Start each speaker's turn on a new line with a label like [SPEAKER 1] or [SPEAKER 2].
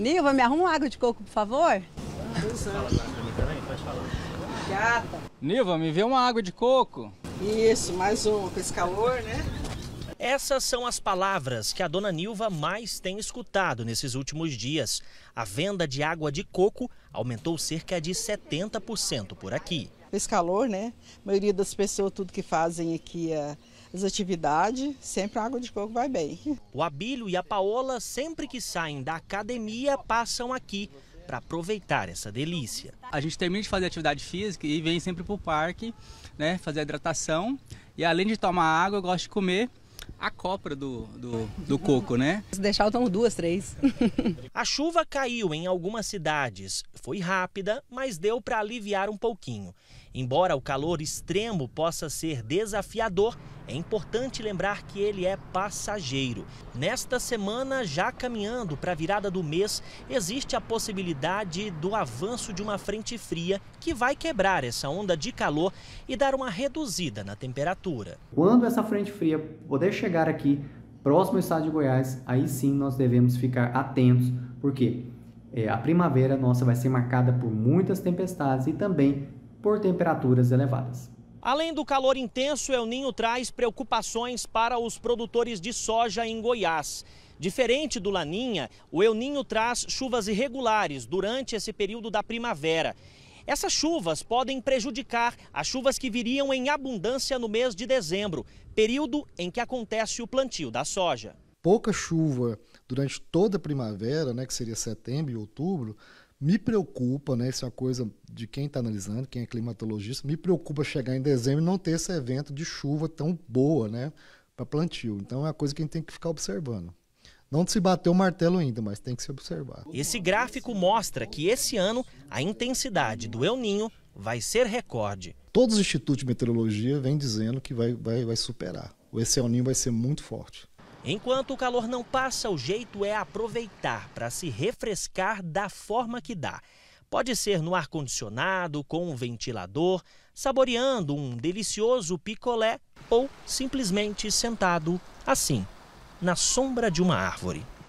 [SPEAKER 1] Nilva, me arruma água de coco, por favor. Chata. Nilva, me vê uma água de coco. Isso, mais um, com esse calor, né? Essas são as palavras que a dona Nilva mais tem escutado nesses últimos dias. A venda de água de coco aumentou cerca de 70% por aqui esse calor, né? A maioria das pessoas, tudo que fazem aqui é as atividades, sempre a água de coco vai bem. O Abílio e a Paola, sempre que saem da academia, passam aqui para aproveitar essa delícia. A gente termina de fazer atividade física e vem sempre para o parque, né, fazer a hidratação. E além de tomar água, eu gosto de comer a copra do, do, do, coco, né? Se deixar, eu tomo duas, três. a chuva caiu em algumas cidades. Foi rápida, mas deu para aliviar um pouquinho. Embora o calor extremo possa ser desafiador, é importante lembrar que ele é passageiro. Nesta semana, já caminhando para a virada do mês, existe a possibilidade do avanço de uma frente fria que vai quebrar essa onda de calor e dar uma reduzida na temperatura. Quando essa frente fria poder chegar aqui próximo ao estado de Goiás, aí sim nós devemos ficar atentos, porque é, a primavera nossa vai ser marcada por muitas tempestades e também por temperaturas elevadas. Além do calor intenso, El Ninho traz preocupações para os produtores de soja em Goiás. Diferente do Laninha, o El Ninho traz chuvas irregulares durante esse período da primavera. Essas chuvas podem prejudicar as chuvas que viriam em abundância no mês de dezembro, período em que acontece o plantio da soja.
[SPEAKER 2] Pouca chuva durante toda a primavera, né, que seria setembro e outubro, me preocupa, né? Isso é uma coisa de quem está analisando, quem é climatologista, me preocupa chegar em dezembro e não ter esse evento de chuva tão boa, né? Para plantio. Então é uma coisa que a gente tem que ficar observando. Não se bateu o martelo ainda, mas tem que se observar.
[SPEAKER 1] Esse gráfico mostra que esse ano a intensidade do El Ninho vai ser
[SPEAKER 2] recorde. Todos os institutos de meteorologia vêm dizendo que vai, vai, vai superar. Esse El Ninho vai ser muito forte.
[SPEAKER 1] Enquanto o calor não passa, o jeito é aproveitar para se refrescar da forma que dá. Pode ser no ar-condicionado, com um ventilador, saboreando um delicioso picolé ou simplesmente sentado assim, na sombra de uma árvore.